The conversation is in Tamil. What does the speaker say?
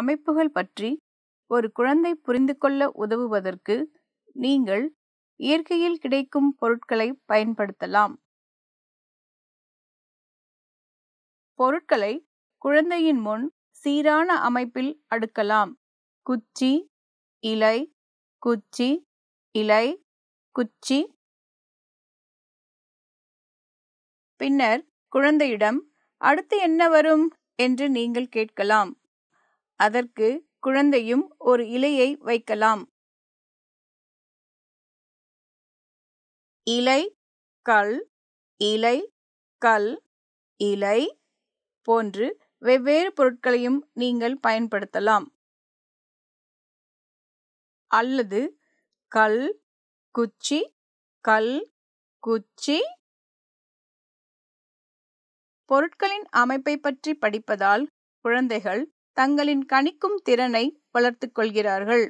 அமைப்புகள் பற்றி ஒரு குழந்தை புரிந்து கொள்ள உதவுவதற்கு நீங்கள் இயற்கையில் கிடைக்கும் பொருட்களை பயன்படுத்தலாம் பொருட்களை குழந்தையின் முன் சீரான அமைப்பில் அடுக்கலாம் குச்சி இலை குச்சி இலை குச்சி பின்னர் குழந்தையிடம் அடுத்து என்ன வரும் என்று நீங்கள் கேட்கலாம் அதற்கு குழந்தையும் ஒரு இலையை வைக்கலாம் இலை கல் இலை கல் இலை போன்று வெவ்வேறு பொருட்களையும் நீங்கள் பயன்படுத்தலாம் அல்லது கல் குச்சி கல் குச்சி பொருட்களின் அமைப்பை பற்றி படிப்பதால் குழந்தைகள் தங்களின் கணிக்கும் திறனை வளர்த்துக் கொள்கிறார்கள்